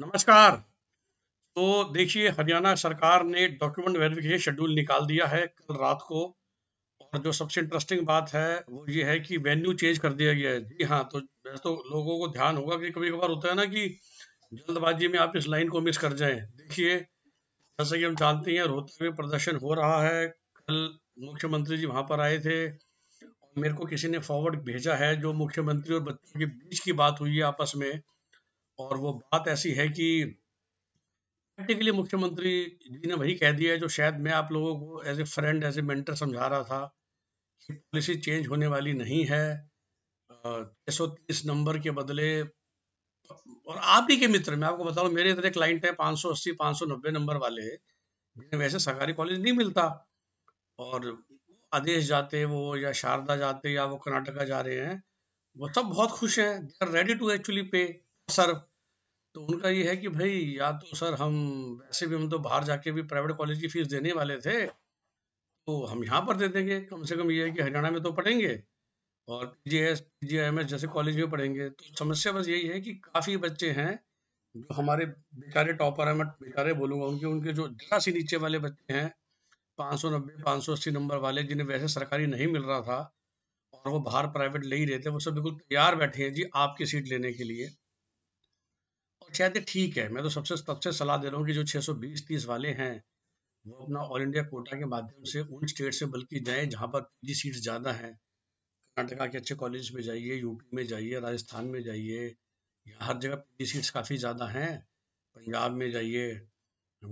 नमस्कार तो देखिए हरियाणा सरकार ने डॉक्यूमेंट वेरिफिकेशन शेड्यूल निकाल दिया है कल रात को और जो सबसे इंटरेस्टिंग बात है वो ये है कि वेन्यू चेंज कर दिया गया है जी हाँ तो वैसे तो लोगों को ध्यान होगा कि कभी कभार होता है ना कि जल्दबाजी में आप इस लाइन को मिस कर जाएं देखिए जैसे कि हम जानते हैं रोहतक में प्रदर्शन हो रहा है कल मुख्यमंत्री जी वहाँ पर आए थे मेरे को किसी ने फॉरवर्ड भेजा है जो मुख्यमंत्री और बच्चों के बीच की बात हुई है आपस में और वो बात ऐसी है कि प्रैक्टिकली मुख्यमंत्री जी ने वही कह दिया है जो शायद मैं आप लोगों को as a friend as a mentor समझा रहा था कि पॉलिसी चेंज होने वाली नहीं है छः तीस नंबर के बदले और आप ही के मित्र मैं आपको बता रहा हूँ मेरे इतने क्लाइंट हैं पाँच सौ अस्सी सौ नब्बे नंबर वाले जिन्हें वैसे सरकारी कॉलेज नहीं मिलता और आदेश जाते वो या शारदा जाते या वो कर्नाटका जा रहे हैं वो सब बहुत खुश हैं they are ready to actually pay sir तो उनका ये है कि भाई या तो सर हम वैसे भी हम तो बाहर जाके भी प्राइवेट कॉलेज की फीस देने वाले थे तो हम यहाँ पर दे देंगे कम से कम ये है कि हरियाणा में तो पढ़ेंगे और P G G S M S जैसे कॉलेज में पढ़ेंगे तो समस्या बस यही है कि काफ़ी बच्चे हैं जो हमारे बेचारे टॉपर हैं मैं बेचारे बोलूँगा उनके उनके जो जरा सी नीचे वाले बच्चे हैं पाँच सौ नब्बे पाँच सौ अस्सी नंबर वाले जिन्हें वैसे सरकारी नहीं मिल रहा था और वो बाहर प्राइवेट ले ही रहे थे वो सब बिल्कुल तैयार बैठे हैं जी आपकी सीट लेने के लिए और शायद ठीक है मैं तो सबसे सबसे सलाह दे रहा हूँ कि जो 620 तीस वाले हैं वो अपना ऑल इंडिया कोटा के माध्यम से उन स्टेट से बल्कि जाए जहाँ पर पी सीट्स ज़्यादा हैं कर्नाटका के अच्छे कॉलेज में जाइए यूपी में जाइए राजस्थान में जाइए यहाँ हर जगह पी सीट्स काफ़ी ज़्यादा हैं पंजाब में जाइए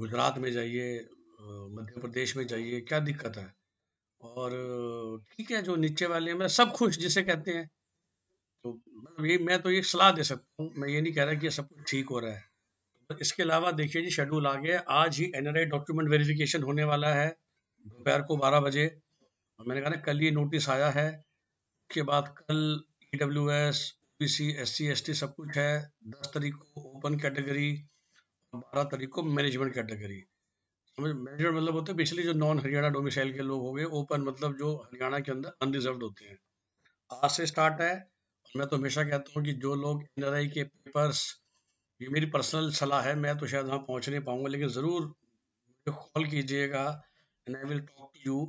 गुजरात में जाइए मध्य प्रदेश में जाइए क्या दिक्कत है और ठीक है जो नीचे वाले हैं मैं सब खुश जिसे कहते हैं तो मतलब ये मैं तो ये सलाह दे सकता हूँ मैं ये नहीं कह रहा कि सब कुछ ठीक हो रहा है इसके अलावा देखिए जी शेड्यूल आ गया आज ही आई डॉक्यूमेंट वेरिफिकेशन होने वाला है दोपहर को बारह बजे और मैंने कहा ना कल ये नोटिस आया है उसके बाद कल E W S B C S C S T सब कुछ है दस तारीख को ओपन कैटेगरी और बारह तारीख को मैनेजमेंट कैटेगरी समझ मैनेजमेंट मतलब होते हैं पिछली जो नॉन हरियाणा डोमिसाइल के लोग हो गए ओपन मतलब जो हरियाणा के अंदर अनरिजर्व होते हैं आज से स्टार्ट है मैं तो हमेशा कहता हूँ कि जो लोग एन के पेपर्स ये मेरी पर्सनल सलाह है मैं तो शायद वहाँ पहुँच नहीं पाऊँगा लेकिन ज़रूर मुझे कॉल कीजिएगा and I will talk to you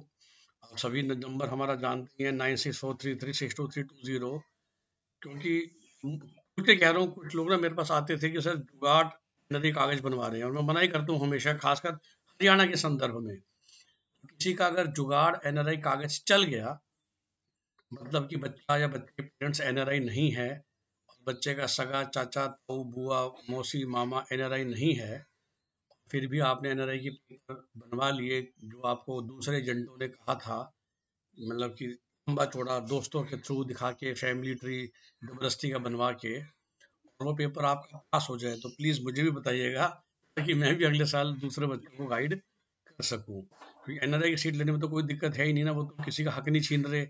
आप सभी नंबर हमारा जानते हैं nine six four three three six two three two zero क्योंकि मुझे कह रहा हूँ कुछ लोग ना मेरे पास आते थे कि सर जुगाड़ नदी कागज़ बनवा रहे हैं और मैं मना ही करता हूँ हमेशा खासकर हरियाणा के संदर्भ में किसी का अगर जुगाड़ एन कागज़ चल गया मतलब कि बच्चा या बच्चे पेरेंट्स एन नहीं है बच्चे का सगा चाचा ताऊ बुआ मौसी मामा एन नहीं है फिर भी आपने एन की पेपर बनवा लिए जो आपको दूसरे एजेंटों ने कहा था मतलब कि लंबा चौड़ा दोस्तों के थ्रू दिखा के फैमिली ट्री जबरदस्ती का बनवा के और वो पेपर आपका पास हो जाए तो प्लीज़ मुझे भी बताइएगा ताकि मैं भी अगले साल दूसरे बच्चों को गाइड कर सकूँ क्योंकि एन की सीट लेने में तो कोई दिक्कत है ही नहीं ना वो तो किसी का हक नहीं छीन रहे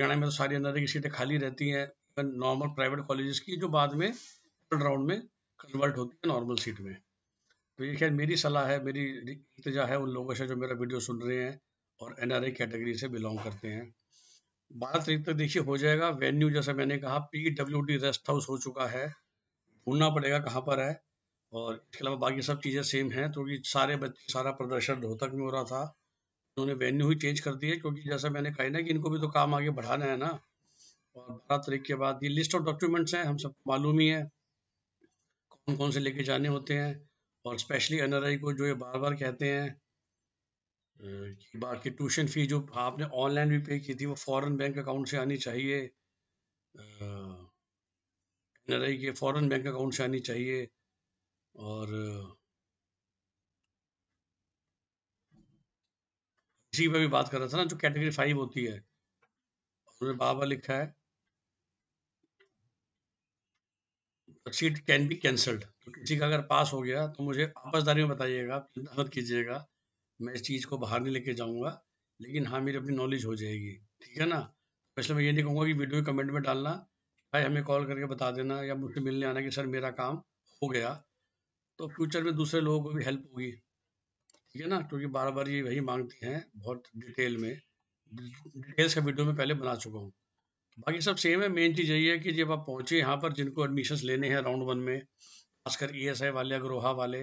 हरियाणा में तो सारी की सीटें खाली रहती हैं नॉर्मल प्राइवेट कॉलेजेस की जो बाद में थर्ड राउंड में कन्वर्ट होती है नॉर्मल सीट में तो ये खैर मेरी सलाह है मेरी इतजा है उन लोगों से जो मेरा वीडियो सुन रहे हैं और एन कैटेगरी से बिलोंग करते हैं बारह तारीख तक देखिए हो जाएगा वेन्यू जैसा मैंने कहा P W D rest house हो चुका है ढूंढना पड़ेगा कहाँ पर है और इसके अलावा बाकी सब चीज़ें सेम हैं तो सारे बच्चे सारा प्रदर्शन रोहतक में हो रहा था उन्होंने वेन्यू ही चेंज कर दी है क्योंकि जैसा मैंने कहा ना कि इनको भी तो काम आगे बढ़ाना है ना और बारह तारीख के बाद ये लिस्ट ऑफ डॉक्यूमेंट्स हैं हम सब मालूम ही है कौन कौन से लेके जाने होते हैं और स्पेशली एन को जो ये बार बार कहते हैं कि बाकी ट्यूशन फ़ी जो आपने ऑनलाइन भी पे की थी वो फ़ॉरन बैंक अकाउंट से आनी चाहिए एन के फ़ॉरन बैंक अकाउंट से आनी चाहिए और जी में भी बात कर रहा था ना जो कैटेगरी फाइव होती है उन्होंने बाबा लिखा है सीट कैन बी कैंसल्ड तो किसी का अगर पास हो गया तो मुझे आपसदारी में बताइएगा मदद कीजिएगा मैं इस चीज़ को बाहर नहीं लेके जाऊंगा लेकिन हाँ मेरी अपनी नॉलेज हो जाएगी ठीक है ना इसलिए मैं ये नहीं कहूँगा कि वीडियो कमेंट में डालना भाई हमें कॉल करके बता देना या मुझसे मिलने आना कि सर मेरा काम हो गया तो फ्यूचर में दूसरे लोगों को भी हेल्प होगी ठीक है ना क्योंकि बार बार ये वही मांगती हैं बहुत डिटेल में डिटेल्स का वीडियो में पहले बना चुका हूँ बाकी सब सेम है मेन चीज़ यही है कि जब आप पहुँचे यहाँ पर जिनको एडमिशन्स लेने हैं राउंड वन में खासकर ई एस आई वाले अग्रोहा वाले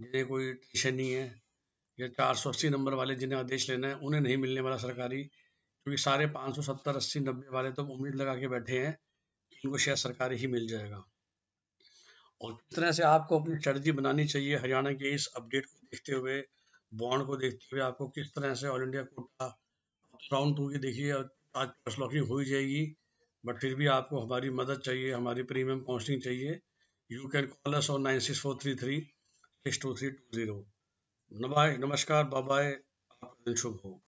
जिन्हें कोई टेंशन नहीं है या चार सौ अस्सी नंबर वाले जिन्हें आदेश लेना है उन्हें नहीं मिलने वाला सरकारी क्योंकि सारे पाँच सौ सत्तर अस्सी नब्बे वाले तो उम्मीद लगा के बैठे हैं उनको शायद सरकारी ही मिल जाएगा और किस तरह से आपको अपनी स्ट्रेटजी बनानी चाहिए हरियाणा के इस अपडेट को देखते हुए बॉन्ड को देखते हुए आपको किस तरह से all India quota round two की देखिए आज प्रेस लॉकिंग हो ही जाएगी बट फिर भी आपको हमारी मदद चाहिए हमारी प्रीमियम काउंसलिंग चाहिए you can call us on nine six four three three six two three two zero नमस्कार बाय आपका दिन शुभ हो